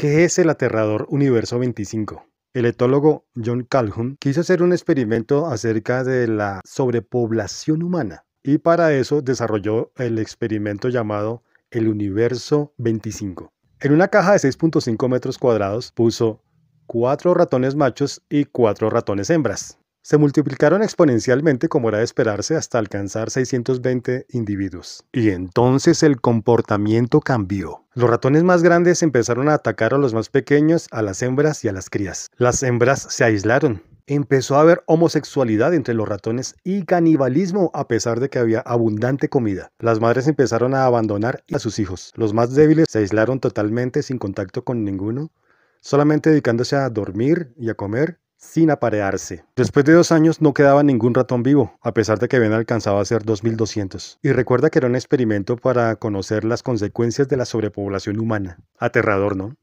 ¿Qué es el aterrador universo 25? El etólogo John Calhoun quiso hacer un experimento acerca de la sobrepoblación humana y para eso desarrolló el experimento llamado el universo 25. En una caja de 6.5 metros cuadrados puso cuatro ratones machos y cuatro ratones hembras. Se multiplicaron exponencialmente como era de esperarse hasta alcanzar 620 individuos. Y entonces el comportamiento cambió. Los ratones más grandes empezaron a atacar a los más pequeños, a las hembras y a las crías. Las hembras se aislaron. Empezó a haber homosexualidad entre los ratones y canibalismo a pesar de que había abundante comida. Las madres empezaron a abandonar a sus hijos. Los más débiles se aislaron totalmente sin contacto con ninguno, solamente dedicándose a dormir y a comer sin aparearse. Después de dos años no quedaba ningún ratón vivo, a pesar de que Ben alcanzaba a ser 2.200. Y recuerda que era un experimento para conocer las consecuencias de la sobrepoblación humana. Aterrador, ¿no?